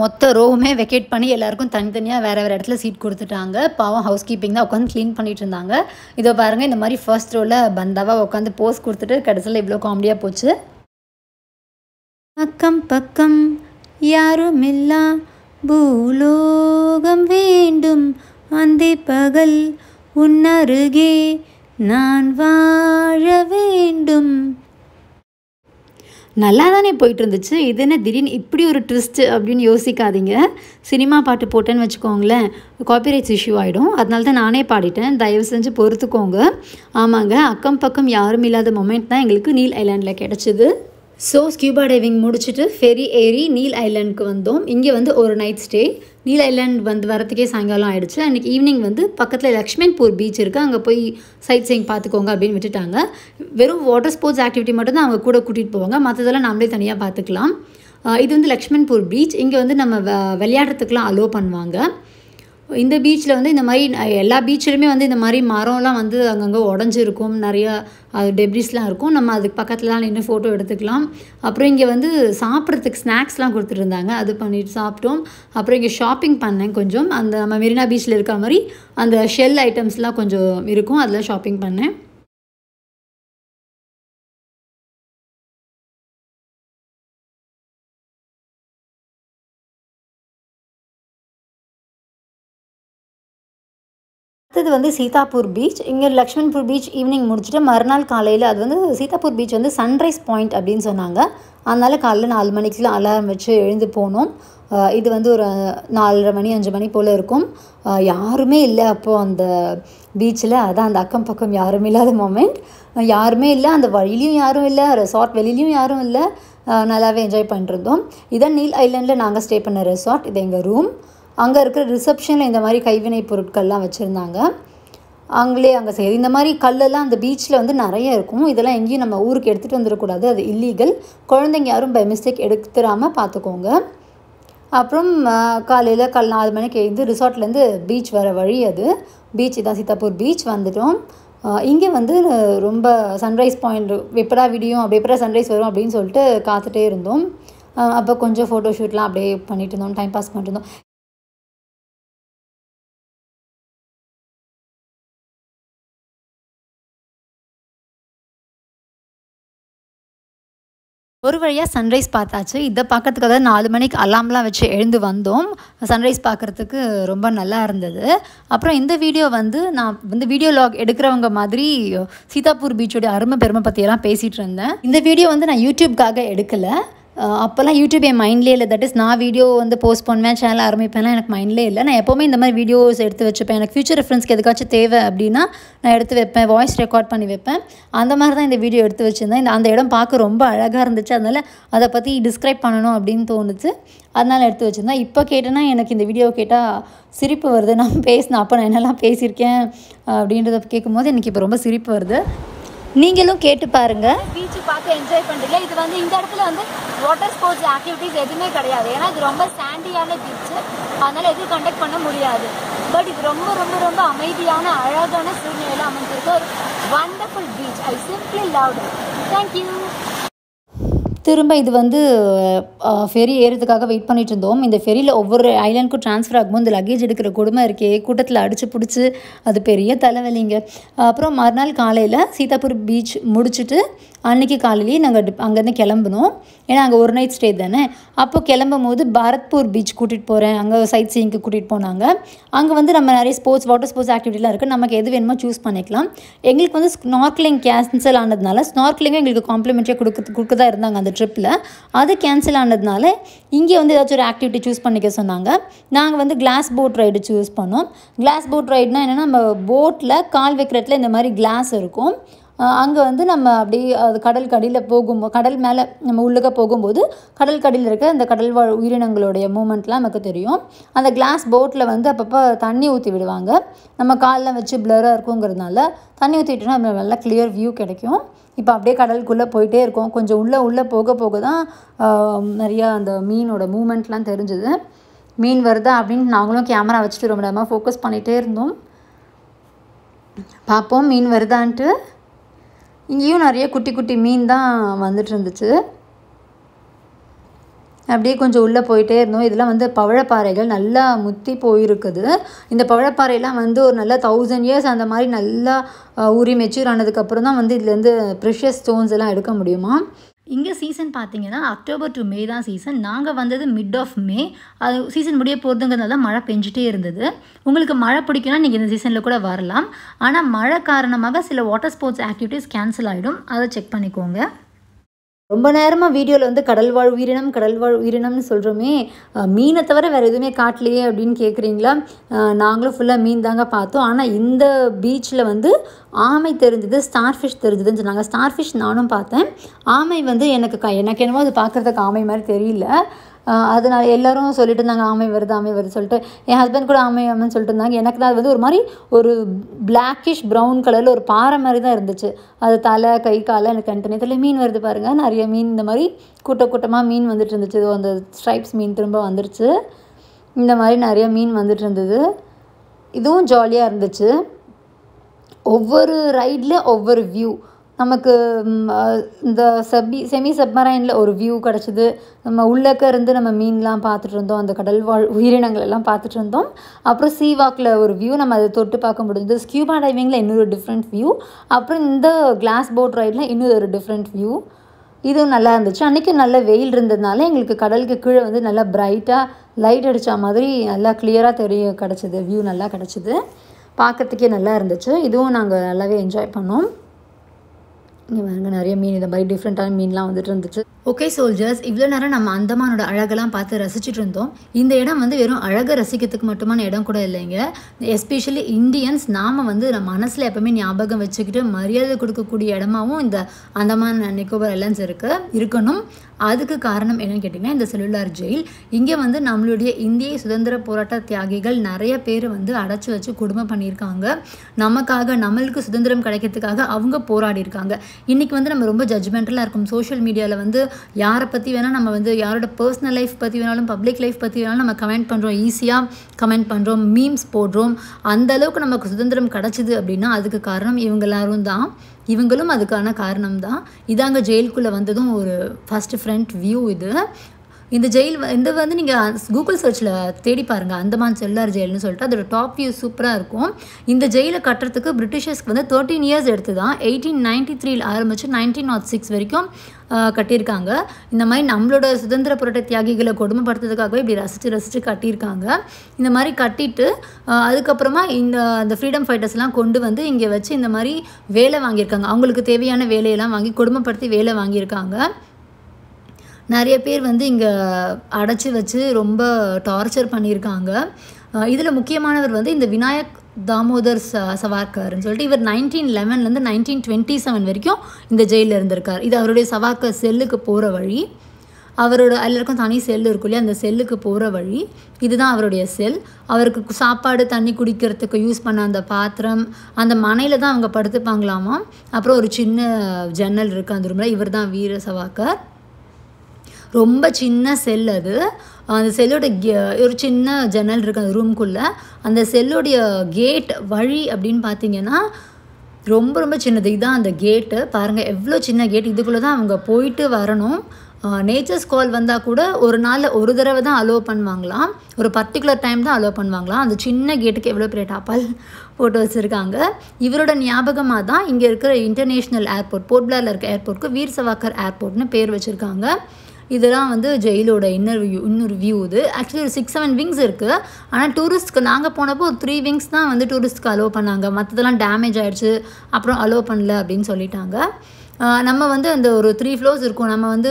மொத்த ரோவுமே வெக்கேட் பண்ணி எல்லாருக்கும் தனித்தனியாக வேறு வேறு இடத்துல சீட் கொடுத்துட்டாங்க பாவம் ஹவுஸ் கீப்பிங் தான் உட்காந்து க்ளீன் பண்ணிட்டு இருந்தாங்க இதோ பாருங்கள் இந்த மாதிரி ஃபர்ஸ்ட் ரோவில் பந்தாவாக உட்காந்து போஸ்ட் கொடுத்துட்டு கடைசியில் இவ்வளோ காமெடியாக போச்சு அக்கம் பக்கம் யாரும் இல்லா பூலோகம் வேண்டும் அந்தி பகல் உன்னருகே நான் வாழ வேண்டும் நல்லா தானே போயிட்டு இருந்துச்சு இது என்ன திடீர்னு இப்படி ஒரு ட்விஸ்ட்டு அப்படின்னு யோசிக்காதீங்க சினிமா பாட்டு போட்டேன்னு வச்சுக்கோங்களேன் காப்பிரைட்ஸ் இஷ்யூ ஆகிடும் அதனால தான் நானே பாடிட்டேன் தயவு செஞ்சு பொறுத்துக்கோங்க ஆமாங்க அக்கம் பக்கம் யாரும் இல்லாத மொமெண்ட் தான் எங்களுக்கு நீல் ஐலாண்டில் கிடச்சிது ஸோ ஸ்கியூபா டைவிங் முடிச்சுட்டு ஃபெரி ஏறி நீல் ஐலாண்டுக்கு வந்தோம் இங்கே வந்து ஒரு நைட் ஸ்டே நீல் ஐலாண்ட் வந்து வரத்துக்கே சாயங்காலம் ஆயிடுச்சு அன்றைக்கி ஈவினிங் வந்து பக்கத்தில் லக்ஷ்மண்பூர் பீச் இருக்குது அங்கே போய் சைட் சீயிங் பார்த்துக்கோங்க அப்படின்னு விட்டுட்டாங்க வெறும் வாட்டர் ஸ்போர்ட்ஸ் ஆக்டிவிட்டி மட்டும் தான் அவங்க கூட கூட்டிகிட்டு போவாங்க மற்றதெல்லாம் நம்மளே தனியாக பார்த்துக்கலாம் இது வந்து லக்ஷ்மண்பூர் பீச் இங்கே வந்து நம்ம விளையாடுறதுக்கெலாம் அலோவ் பண்ணுவாங்க இந்த பீச்சில் வந்து இந்த மாதிரி எல்லா பீச்சிலுமே வந்து இந்த மாதிரி மரம்லாம் வந்து அங்கங்கே உடஞ்சிருக்கும் நிறையா டெப்ரிஸ்லாம் இருக்கும் நம்ம அதுக்கு பக்கத்துலலாம் நின்று ஃபோட்டோ எடுத்துக்கலாம் அப்புறம் இங்கே வந்து சாப்பிட்றதுக்கு ஸ்நாக்ஸ்லாம் கொடுத்துருந்தாங்க அது பண்ணிட்டு சாப்பிட்டோம் அப்புறம் இங்கே ஷாப்பிங் பண்ணேன் கொஞ்சம் அந்த நம்ம மெரினா பீச்சில் இருக்க மாதிரி அந்த ஷெல் ஐட்டம்ஸ்லாம் கொஞ்சம் இருக்கும் அதெல்லாம் ஷாப்பிங் பண்ணேன் அடுத்தது வந்து சீதாப்பூர் பீச் இங்கே லக்ஷ்மண்பூர் பீச் ஈவினிங் முடிச்சுட்டு மறுநாள் காலையில் அது வந்து சீதாப்பூர் பீச் வந்து சன்ரைஸ் பாயிண்ட் அப்படின்னு சொன்னாங்க அதனால் காலையில் நாலு மணிக்கெலாம் அலாரம் வச்சு எழுந்து போனோம் இது வந்து ஒரு நாலரை மணி அஞ்சு மணி போல் இருக்கும் யாருமே இல்லை அப்போது அந்த பீச்சில் அதான் அந்த அக்கம் பக்கம் யாரும் இல்லாத மொமெண்ட் யாருமே இல்லை அந்த வழியிலையும் யாரும் இல்லை ரெசார்ட் வெளியிலையும் யாரும் இல்லை நல்லாவே என்ஜாய் பண்ணிருந்தோம் இதான் நீல் ஐலண்டில் நாங்கள் ஸ்டே பண்ண ரெசார்ட் இது எங்கள் ரூம் அங்கே இருக்கிற ரிசப்ஷனில் இந்த மாதிரி கைவினை பொருட்கள்லாம் வச்சுருந்தாங்க அவங்களே அங்கே செய்யுது இந்த மாதிரி கல்லெல்லாம் அந்த பீச்சில் வந்து நிறைய இருக்கும் இதெல்லாம் எங்கேயும் நம்ம ஊருக்கு எடுத்துகிட்டு வந்துடக்கூடாது அது இல்லீகல் குழந்தைங்க யாரும் பை மிஸ்டேக் எடுத்துடாமல் பார்த்துக்கோங்க அப்புறம் காலையில் கல் நாலு மணிக்கு எழுந்து ரிசார்ட்லேருந்து பீச் வர வழி அது பீச் இதான் சீதாப்பூர் பீச் வந்துட்டோம் இங்கே வந்து ரொம்ப சன்ரைஸ் பாயிண்ட் எப்படா விடியும் அப்படி எப்படா சன்ரைஸ் வரும் அப்படின்னு சொல்லிட்டு காத்துகிட்டே இருந்தோம் அப்போ கொஞ்சம் ஃபோட்டோ ஷூட்லாம் அப்படியே பண்ணிட்டு இருந்தோம் டைம் பாஸ் பண்ணிட்டு இருந்தோம் ஒரு வழியாக சன்ரைஸ் பார்த்தாச்சு இதை பார்க்கறதுக்காக நாலு மணிக்கு அலாம்லாம் வச்சு எழுந்து வந்தோம் சன்ரைஸ் பார்க்குறதுக்கு ரொம்ப நல்லா இருந்தது அப்புறம் இந்த வீடியோ வந்து நான் வந்து வீடியோ லாக் எடுக்கிறவங்க மாதிரி சீதாப்பூர் பீச்சோடைய அருமை பெருமை பற்றியெல்லாம் பேசிகிட்டு இருந்தேன் இந்த வீடியோ வந்து நான் யூடியூப்காக எடுக்கலை அப்போல்லாம் யூடியூப் என் மைண்ட்லேயே இல்லை தட் இஸ் நான் வீடியோ வந்து போஸ்ட் பண்ணுவேன் சேனல் ஆரம்பிப்பேன்லாம் எனக்கு மைண்ட்லேயே இல்லை நான் எப்போவுமே இந்த மாதிரி வீடியோஸ் எடுத்து வச்சுப்பேன் எனக்கு ஃபியூச்சர் ரெஃபரன்ஸ்க்கு எதுக்காச்சும் தேவை அப்படின்னா நான் எடுத்து வைப்பேன் வாய்ஸ் ரெக்கார்ட் பண்ணி வைப்பேன் அந்த மாதிரி தான் இந்த வீடியோ எடுத்து வச்சுருந்தேன் இந்த அந்த இடம் பார்க்க ரொம்ப அழகாக இருந்துச்சு அதனால் அதை பற்றி டிஸ்கிரைப் பண்ணணும் அப்படின்னு தோணுச்சு அதனால் எடுத்து வச்சுருந்தேன் இப்போ கேட்டேன்னா எனக்கு இந்த வீடியோ கேட்டால் சிரிப்பு வருது நான் பேசினேன் அப்போ நான் என்னெல்லாம் பேசியிருக்கேன் அப்படின்றத கேட்கும்போது எனக்கு இப்போ ரொம்ப சிரிப்பு வருது நீங்களும் கேட்டு பாருங்க பீச்சு பார்க்க என்ஜாய் பண்றீங்க இது வந்து இந்த இடத்துல வந்து வாட்டர் ஸ்போர்ட்ஸ் ஆக்டிவிட்டிஸ் எதுவுமே கிடையாது ஏன்னா இது ரொம்ப சாண்டியான பீச்சு அதனால எதுவும் கண்டக்ட் பண்ண முடியாது பட் இது ரொம்ப ரொம்ப ரொம்ப அமைதியான அழகான சூழ்நிலையில் அமைஞ்சிருக்கு ஒரு wonderful beach I simply love thank you திரும்ப இது வந்து ஃபெரி ஏறதுக்காக வெயிட் பண்ணிட்டு இருந்தோம் இந்த ஃபெரியில் ஒவ்வொரு ஐலாண்டுக்கும் ட்ரான்ஸ்ஃபர் ஆகும்போது இந்த லக்கேஜ் எடுக்கிற கொடுமை இருக்கே கூட்டத்தில் அடிச்சு பிடிச்சி அது பெரிய தலைவலிங்க அப்புறம் மறுநாள் காலையில் சீதாப்பூர் பீச் முடிச்சுட்டு அன்னைக்கு காலையிலேயே நாங்கள் அங்கேருந்து கிளம்புனோம் ஏன்னா அங்கே ஒரு நைட் ஸ்டே தானே அப்போ கிளம்பும் போது பாரத்பூர் பீச் கூட்டிகிட்டு போகிறேன் அங்கே சைட் சீயிங்க்கு கூட்டிகிட்டு போனாங்க அங்கே வந்து நம்ம நிறைய ஸ்போர்ட்ஸ் வாட்டர் ஸ்போர்ட்ஸ் ஆக்டிவிட்டிலாம் இருக்குது நமக்கு எது வேணுமோ சூஸ் பண்ணிக்கலாம் எங்களுக்கு வந்து ஸ்னார்க்லிங் கேன்சல் ஆனதுனால ஸ்னார்க்லிங்கும் எங்களுக்கு காம்ப்ளிமெண்ட்ரியாக கொடுக்க கொடுக்க தான் இருந்தாங்க அந்த ட்ரிப்பில் அது கேன்சல் ஆனதுனால இங்கே வந்து ஏதாச்சும் ஒரு ஆக்டிவிட்டி சூஸ் பண்ணிக்க சொன்னாங்க நாங்கள் வந்து கிளாஸ் போட் ரைடு சூஸ் பண்ணோம் கிளாஸ் போட் ரைடுனா என்னென்னா நம்ம போட்டில் கால் வைக்கிறதுல இந்த மாதிரி கிளாஸ் இருக்கும் அங்கே வந்து நம்ம அப்படி அது கடல் கடியில் போகும்போது கடல் மேலே நம்ம உள்ளுக்க போகும்போது கடல் கடியில் இருக்க அந்த கடல் வாழ் உயிரினங்களுடைய மூமெண்ட்லாம் நமக்கு தெரியும் அந்த கிளாஸ் போட்டில் வந்து அப்பப்போ தண்ணி ஊற்றி விடுவாங்க நம்ம காலில் வச்சு பிளராக இருக்குங்கிறதுனால தண்ணி ஊற்றிட்டோன்னா நம்ம நல்லா கிளியர் வியூ கிடைக்கும் இப்போ அப்படியே கடலுக்குள்ளே போயிட்டே இருக்கோம் கொஞ்சம் உள்ளே உள்ளே போக போக தான் நிறையா அந்த மீனோட மூமெண்ட்லாம் தெரிஞ்சுது மீன் வருதா அப்படின்னு நாங்களும் கேமரா வச்சுட்டு ரொம்ப நேரமாக ஃபோக்கஸ் பண்ணிகிட்டே இருந்தோம் பார்ப்போம் மீன் வருதான்ட்டு இங்கேயும் நிறைய குட்டி குட்டி மீன் தான் வந்துட்டு இருந்துச்சு அப்படியே கொஞ்சம் உள்ளே போயிட்டே இருந்தோம் இதெல்லாம் வந்து பவழப்பாறைகள் நல்லா முத்தி போயிருக்குது இந்த பவழப்பாறையெல்லாம் வந்து ஒரு நல்லா தௌசண்ட் இயர்ஸ் அந்த மாதிரி நல்லா ஊறி மெச்சூர் ஆனதுக்கப்புறம் தான் வந்து இதுலேருந்து ப்ரெஷியஸ் ஸ்டோன்ஸ் எல்லாம் எடுக்க முடியுமா இங்கே சீசன் பார்த்தீங்கன்னா அக்டோபர் டு மே தான் சீசன் நாங்கள் வந்தது மிட் ஆஃப் மே அது சீசன் முடிய போகிறதுங்கிறதுனால மழை பெஞ்சிட்டே இருந்தது உங்களுக்கு மழை பிடிக்கும்னா நீங்கள் இந்த சீசனில் கூட வரலாம் ஆனால் மழை காரணமாக சில வாட்டர் ஸ்போர்ட்ஸ் ஆக்டிவிட்டீஸ் கேன்சல் ஆகிடும் அதை செக் பண்ணிக்கோங்க ரொம்ப நேரமாக வீடியோவில் வந்து கடல் வாழ் உயிரினம் கடல் வாழ் உயிரினம்னு சொல்கிறோமே மீனை தவிர வேறு எதுவுமே காட்டலையே அப்படின்னு கேட்குறீங்களா நாங்களும் ஃபுல்லாக மீன் தாங்க பார்த்தோம் ஆனால் இந்த பீச்சில் வந்து ஆமை தெரிஞ்சது ஸ்டார்ஃபிஷ் தெரிஞ்சதுன்னு சொன்னாங்க ஸ்டார்ஃபிஷ் நானும் பார்த்தேன் ஆமை வந்து எனக்கு க எனக்கு என்னமோ அது பார்க்குறதுக்கு ஆமை மாதிரி தெரியல அதனால் எல்லோரும் சொல்லிட்டு இருந்தாங்க ஆமை வருது ஆமை வருது சொல்லிட்டு என் ஹஸ்பண்ட் கூட ஆமை ஆமைன்னு சொல்லிட்டு இருந்தாங்க எனக்கு தான் அது வந்து ஒரு மாதிரி ஒரு பிளாக்கிஷ் ப்ரௌன் கலரில் ஒரு பாறை மாதிரி தான் இருந்துச்சு அது தலை கை காலை எனக்கு கண்டனே மீன் வருது பாருங்கள் நிறைய மீன் இந்த மாதிரி கூட்ட கூட்டமாக மீன் வந்துட்டு இருந்துச்சு இது அந்த ஸ்ட்ரைப்ஸ் மீன் திரும்ப வந்துருச்சு இந்த மாதிரி நிறைய மீன் வந்துட்டு இருந்தது இதுவும் ஜாலியாக இருந்துச்சு ஒவ்வொரு ரைடில் ஒவ்வொரு வியூ நமக்கு இந்த செபி செமி சப்மரைனில் ஒரு வியூ கிடச்சிது நம்ம உள்ளக்க இருந்து நம்ம மீன்லாம் பார்த்துட்டு இருந்தோம் அந்த கடல் வாழ் உயிரினங்கள் எல்லாம் பார்த்துட்டு இருந்தோம் அப்புறம் சீ வாக்கில் ஒரு வியூ நம்ம அதை தொட்டு பார்க்க முடிஞ்சது ஸ்கியூபா டைவிங்கில் இன்னொரு டிஃப்ரெண்ட் வியூ அப்புறம் இந்த கிளாஸ் போட் ரைடில் இன்னொரு ஒரு டிஃப்ரெண்ட் வியூ இதுவும் நல்லா இருந்துச்சு அன்றைக்கி நல்ல வெயில் இருந்ததுனால எங்களுக்கு கடலுக்கு கீழே வந்து நல்லா பிரைட்டாக லைட் அடித்த மாதிரி நல்லா கிளியராக தெரிய கிடச்சிது வியூ நல்லா கிடச்சிது பார்க்கறதுக்கே நல்லா இருந்துச்சு இதுவும் நாங்கள் நல்லாவே என்ஜாய் பண்ணோம் இங்கே வாங்க நிறைய மீன் இந்த மாதிரி டிஃப்ரெண்ட்டான மீன்லாம் வந்துட்டு இருந்துச்சு ஓகே சோல்ஜர்ஸ் இவ்வளோ நேரம் நம்ம அந்தமானோட அழகெல்லாம் பார்த்து ரசிச்சுட்டு இருந்தோம் இந்த இடம் வந்து வெறும் அழகை ரசிக்கிறதுக்கு மட்டுமான இடம் கூட இல்லைங்க எஸ்பெஷலி இந்தியன்ஸ் நாம் வந்து நம்ம மனசில் எப்போவுமே ஞாபகம் வச்சுக்கிட்டு மரியாதை கொடுக்கக்கூடிய இடமாவும் இந்த அந்தமான நிக்கோபர் ஐலாண்ட்ஸ் இருக்குது இருக்கணும் அதுக்கு காரணம் என்னன்னு கேட்டிங்கன்னா இந்த செல்லுலார் ஜெயில் இங்கே வந்து நம்மளுடைய இந்திய சுதந்திர போராட்ட தியாகிகள் நிறைய பேர் வந்து அடைச்சி வச்சு குடும்பம் பண்ணியிருக்காங்க நமக்காக நம்மளுக்கு சுதந்திரம் கிடைக்கிறதுக்காக அவங்க போராடி இருக்காங்க இன்றைக்கி வந்து நம்ம ரொம்ப ஜட்ஜ்மெண்டலாக இருக்கும் சோஷியல் மீடியாவில் வந்து யாரை பற்றி வேணால் நம்ம வந்து யாரோட பர்சனல் லைஃப் பற்றி வேணாலும் பப்ளிக் லைஃப் பற்றி வேணாலும் நம்ம கமெண்ட் பண்ணுறோம் ஈஸியாக கமெண்ட் பண்ணுறோம் மீம்ஸ் போடுறோம் அந்த அளவுக்கு நமக்கு சுதந்திரம் கிடச்சிது அப்படின்னா அதுக்கு காரணம் இவங்க எல்லாரும் தான் இவங்களும் அதுக்கான காரணம் தான் இதாங்க ஜெயிலுக்குள்ளே வந்ததும் ஒரு ஃபஸ்ட்டு ஃப்ரண்ட் வியூ இது இந்த ஜெயில் இந்த வந்து நீங்கள் கூகுள் சர்ச்சில் தேடி பாருங்கள் அந்தமான் செல்லார் ஜெயில்னு சொல்லிட்டு அதோட டாப் வியூ சூப்பராக இருக்கும் இந்த ஜெயிலை கட்டுறதுக்கு பிரிட்டிஷர்ஸ்க்கு வந்து தேர்ட்டீன் இயர்ஸ் எடுத்து தான் எயிட்டீன் நைன்டி த்ரீல ஆரம்பித்து நைன்டீன் நாட் சிக்ஸ் வரைக்கும் கட்டியிருக்காங்க இந்த மாதிரி நம்மளோட சுதந்திர போராட்ட தியாகிகளை கொடுமைப்படுத்துறதுக்காகவே இப்படி ரசித்து ரசித்து கட்டியிருக்காங்க இந்த மாதிரி கட்டிட்டு அதுக்கப்புறமா இந்த அந்த ஃப்ரீடம் ஃபைட்டர்ஸ்லாம் கொண்டு வந்து இங்கே வச்சு இந்த மாதிரி வேலை வாங்கியிருக்காங்க அவங்களுக்கு தேவையான வேலையெல்லாம் வாங்கி கொடுமைப்படுத்தி வேலை வாங்கியிருக்காங்க நிறைய பேர் வந்து இங்கே அடைச்சி வச்சு ரொம்ப டார்ச்சர் பண்ணியிருக்காங்க இதில் முக்கியமானவர் வந்து இந்த விநாயக் தாமோதர் ச சவார்கர்னு சொல்லிட்டு இவர் நைன்டீன் லெவன்லேருந்து நைன்டீன் டுவெண்ட்டி செவன் வரைக்கும் இந்த ஜெயிலில் இருந்திருக்கார் இது அவருடைய சவாக்கர் செல்லுக்கு போகிற வழி அவரோட எல்லாருக்கும் தனி செல் இருக்கும் இல்லையா அந்த செல்லுக்கு போகிற வழி இதுதான் அவருடைய செல் அவருக்கு சாப்பாடு தண்ணி குடிக்கிறதுக்கு யூஸ் பண்ண அந்த பாத்திரம் அந்த மனையில் தான் அவங்க படுத்துப்பாங்களாமா அப்புறம் ஒரு சின்ன ஜன்னல் இருக்குது அந்த ரூமில் இவர் தான் வீர சவாக்கர் ரொம்ப சின்ன செல் அது அந்த செல்லோட ஒரு சின்ன ஜன்னல் இருக்குது அந்த ரூம்குள்ளே அந்த செல்லுடைய கேட் வழி அப்படின்னு பார்த்தீங்கன்னா ரொம்ப ரொம்ப சின்னது இதுதான் அந்த கேட்டு பாருங்கள் எவ்வளோ சின்ன கேட் இதுக்குள்ளே தான் அவங்க போயிட்டு வரணும் நேச்சர்ஸ் கால் வந்தால் கூட ஒரு நாளில் ஒரு தடவை தான் அலோவ் பண்ணுவாங்களாம் ஒரு பர்டிகுலர் டைம் தான் அலோவ் பண்ணுவாங்களாம் அந்த சின்ன கேட்டுக்கு எவ்வளோ பெரிய டாப்பால் போட்டு வச்சுருக்காங்க இவரோட ஞாபகமாக தான் இங்கே இருக்கிற இன்டர்நேஷ்னல் ஏர்போர்ட் போர்ட்பிளாரில் இருக்க ஏர்போர்ட்டுக்கு வீர் சவாக்கர் ஏர்போர்ட்னு பேர் வச்சுருக்காங்க இதெல்லாம் வந்து ஜெயிலோட இன்னர் வியூ இன்னொரு வியூ இது ஆக்சுவலி ஒரு சிக்ஸ் செவன் விங்ஸ் இருக்குது ஆனால் டூரிஸ்ட்க்கு நாங்கள் போனப்போ த்ரீ விங்ஸ் தான் வந்து டூரிஸ்ட்க்கு அலோவ் பண்ணாங்க மற்றதெல்லாம் டேமேஜ் ஆகிடுச்சு அப்புறம் அலோவ் பண்ணல அப்படின்னு சொல்லிட்டாங்க நம்ம வந்து அந்த ஒரு த்ரீ ஃப்ளோர்ஸ் இருக்கும் நம்ம வந்து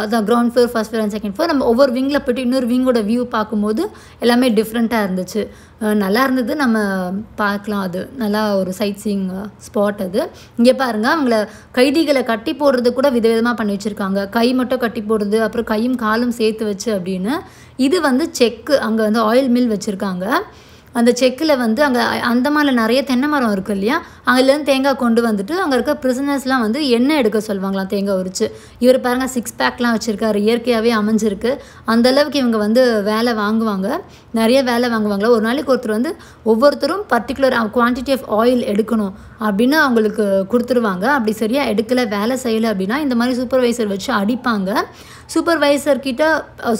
அதான் ground floor first floor and second floor நம்ம ஒவ்வொரு விங்கில் போய்ட்டு இன்னொரு விங்கோட வியூ பார்க்கும்போது எல்லாமே டிஃப்ரெண்ட்டாக இருந்துச்சு நல்லா இருந்தது நம்ம பார்க்கலாம் அது நல்லா ஒரு சைட் சீயிங் ஸ்பாட் அது இங்கே பாருங்கள் அவங்கள கைதிகளை கட்டி போடுறது கூட விதவிதமாக பண்ணி வச்சுருக்காங்க கை மட்டும் கட்டி போடுறது அப்புறம் கையும் காலும் சேர்த்து வச்சு அப்படின்னு இது வந்து செக்கு அங்கே வந்து ஆயில் மில் வச்சுருக்காங்க அந்த செக்கில் வந்து அங்கே அந்தமானில் நிறைய தென்னை மரம் இருக்குது இல்லையா அங்கேருந்து தேங்காய் கொண்டு வந்துட்டு அங்கே இருக்க பிரிசனர்ஸ்லாம் வந்து எண்ணெய் எடுக்க சொல்லுவாங்களாம் தேங்காய் உரிச்சு இவர் பாருங்கள் சிக்ஸ் பேக்லாம் வச்சுருக்காரு இயற்கையாகவே அமைஞ்சிருக்கு அந்தளவுக்கு இவங்க வந்து வேலை வாங்குவாங்க நிறைய வேலை வாங்குவாங்களா ஒரு நாளைக்கு ஒருத்தர் வந்து ஒவ்வொருத்தரும் பர்டிகுலர் குவான்டிட்டி ஆஃப் ஆயில் எடுக்கணும் அப்படின்னு அவங்களுக்கு கொடுத்துருவாங்க அப்படி சரியாக எடுக்கலை வேலை செய்யலை அப்படின்னா இந்த மாதிரி சூப்பர்வைசர் வச்சு அடிப்பாங்க சூப்பர்வைசர்கிட்ட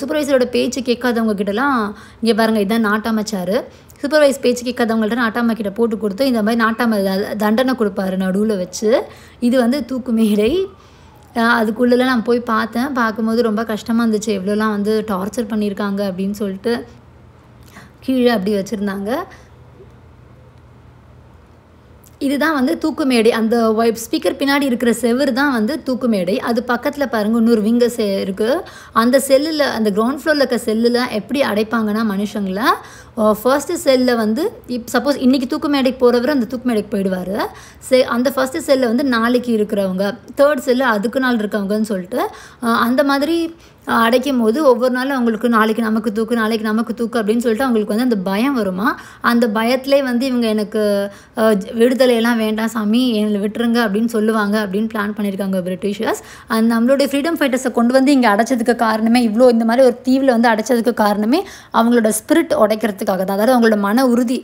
சூப்பர்வைசரோட பேச்சு கேட்காதவங்க கிட்டலாம் இங்கே பாருங்கள் இதான் நாட்டமைச்சார் சூப்பர்வைஸ் பேச்சு கேட்காதவங்கள்ட்ட நாட்டாம கிட்ட போட்டு கொடுத்து இந்த மாதிரி நாட்டாம தண்டனை கொடுப்பாரு நடுவில் வச்சு இது வந்து தூக்கு மேடை அதுக்குள்ளெல்லாம் நான் போய் பார்த்தேன் பார்க்கும்போது ரொம்ப கஷ்டமாக இருந்துச்சு எவ்வளோலாம் வந்து டார்ச்சர் பண்ணியிருக்காங்க அப்படின்னு சொல்லிட்டு கீழே அப்படி வச்சுருந்தாங்க இதுதான் வந்து தூக்குமேடை அந்த ஒய் ஸ்பீக்கர் பின்னாடி இருக்கிற செவர் தான் வந்து தூக்குமேடை அது பக்கத்தில் பாருங்கள் இன்னொரு விங்க செ இருக்குது அந்த செல்லில் அந்த கிரவுண்ட் ஃப்ளோரில் இருக்க செல்லில் எப்படி அடைப்பாங்கன்னா மனுஷங்களை ஃபர்ஸ்ட்டு uh, செல்லில் வந்து இப் சப்போஸ் இன்றைக்கி தூக்கு மேடைக்கு போகிறவர் அந்த தூக்கு மேடைக்கு போயிடுவார் செ அந்த ஃபஸ்ட்டு செல்லில் வந்து நாளைக்கு இருக்கிறவங்க தேர்ட் செல்லு அதுக்கு நாள் இருக்கவங்கன்னு சொல்லிட்டு uh, அந்த மாதிரி uh, அடைக்கும் போது ஒவ்வொரு நாளும் அவங்களுக்கு நாளைக்கு நமக்கு தூக்கு நாளைக்கு நமக்கு தூக்கு அப்படின்னு சொல்லிட்டு அவங்களுக்கு வந்து அந்த பயம் வருமா அந்த பயத்திலே வந்து இவங்க எனக்கு விடுதலையெல்லாம் வேண்டாம் சாமி என்னை விட்டுருங்க அப்படின்னு சொல்லுவாங்க அப்படின்னு பிளான் பண்ணியிருக்காங்க பிரிட்டிஷர்ஸ் அந்த நம்மளுடைய ஃப்ரீடம் ஃபைட்டர்ஸை கொண்டு வந்து இங்கே அடைச்சதுக்கு காரணமே இவ்வளோ இந்த மாதிரி ஒரு தீவில் வந்து அடைச்சதுக்கு காரணமே அவங்களோட ஸ்பிரிட் உடைக்கிறது உடைக்கிறதுக்காக தான் அதாவது அவங்களோட மன உறுதி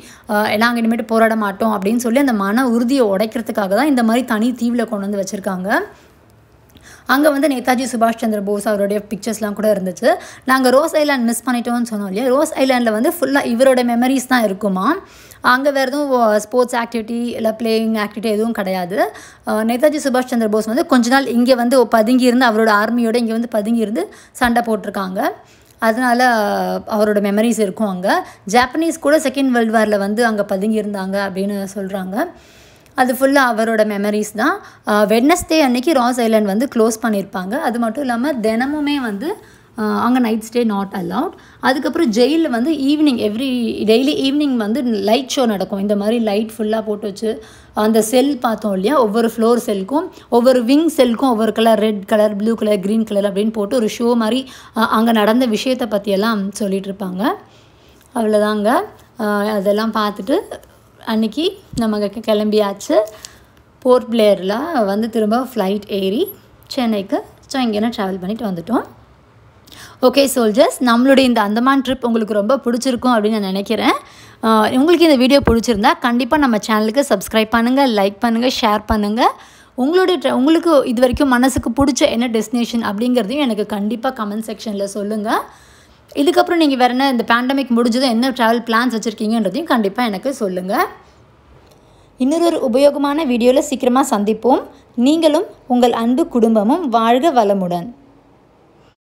நாங்கள் இனிமேட்டு போராட மாட்டோம் அப்படின்னு சொல்லி அந்த மன உறுதியை உடைக்கிறதுக்காக தான் இந்த மாதிரி தனி தீவில் கொண்டு வந்து வச்சுருக்காங்க அங்கே வந்து நேதாஜி சுபாஷ் சந்திர போஸ் அவருடைய பிக்சர்ஸ்லாம் கூட இருந்துச்சு நாங்கள் ரோஸ் ஐலாண்ட் மிஸ் பண்ணிட்டோம்னு சொன்னோம் இல்லையா ரோஸ் ஐலாண்டில் வந்து ஃபுல்லாக இவரோட மெமரிஸ் தான் இருக்குமா அங்கே வேறு எதுவும் ஸ்போர்ட்ஸ் ஆக்டிவிட்டி இல்லை பிளேயிங் ஆக்டிவிட்டி எதுவும் கிடையாது நேதாஜி சுபாஷ் சந்திர போஸ் வந்து கொஞ்ச நாள் இங்கே வந்து பதுங்கி இருந்து அவரோட ஆர்மியோடு இங்கே வந்து பதுங்கி இருந்து சண்டை போட்டிருக்காங்க அதனால் அவரோட மெமரிஸ் இருக்கும் அங்கே ஜாப்பனீஸ் கூட செகண்ட் வேர்ல்டு வாரில் வந்து அங்கே பதுங்கியிருந்தாங்க அப்படின்னு சொல்கிறாங்க அது ஃபுல்லாக அவரோட மெமரிஸ் தான் வெட்னஸ்டே அன்னைக்கு ராஸ் ஐலண்ட் வந்து க்ளோஸ் பண்ணியிருப்பாங்க அது மட்டும் இல்லாமல் தினமுமே வந்து அங்கே நைட் ஸ்டே நாட் அலவுட் அதுக்கப்புறம் ஜெயிலில் வந்து ஈவினிங் எவ்ரி டெய்லி ஈவினிங் வந்து லைட் ஷோ நடக்கும் இந்த மாதிரி லைட் ஃபுல்லாக போட்டு வச்சு அந்த செல் பார்த்தோம் இல்லையா ஒவ்வொரு ஃப்ளோர் செல்க்கும் ஒவ்வொரு விங் செல்க்கும் ஒவ்வொரு colour red colour blue colour green colour அப்படின்னு போட்டு ஒரு ஷோ மாதிரி அங்கே நடந்த விஷயத்தை பற்றியெல்லாம் சொல்லிகிட்டு இருப்பாங்க அவ்வளோதாங்க அதெல்லாம் பார்த்துட்டு அன்றைக்கி நமக்கு கிளம்பியாச்சு போர்ட் பிளேயரில் வந்து திரும்ப ஃப்ளைட் ஏறி சென்னைக்கு ஸோ இங்கேனா ட்ராவல் பண்ணிட்டு வந்துட்டோம் ஓகே சோல்ஜர்ஸ் நம்மளுடைய இந்த அந்தமான் ட்ரிப் உங்களுக்கு ரொம்ப பிடிச்சிருக்கும் அப்படின்னு நான் நினைக்கிறேன் உங்களுக்கு இந்த வீடியோ பிடிச்சிருந்தா கண்டிப்பாக நம்ம சேனலுக்கு சப்ஸ்கிரைப் பண்ணுங்கள் லைக் பண்ணுங்கள் ஷேர் பண்ணுங்கள் உங்களுடைய உங்களுக்கு இது வரைக்கும் மனசுக்கு பிடிச்ச என்ன டெஸ்டினேஷன் அப்படிங்கிறதையும் எனக்கு கண்டிப்பாக கமெண்ட் செக்ஷனில் சொல்லுங்கள் இதுக்கப்புறம் நீங்கள் வேறு என்ன இந்த பேண்டமிக் முடிஞ்சதும் என்ன ட்ராவல் பிளான்ஸ் வச்சுருக்கீங்கன்றதையும் கண்டிப்பாக எனக்கு சொல்லுங்கள் இன்னொரு உபயோகமான வீடியோவில் சீக்கிரமாக சந்திப்போம் நீங்களும் உங்கள் அன்பு குடும்பமும் வாழ்க வளமுடன்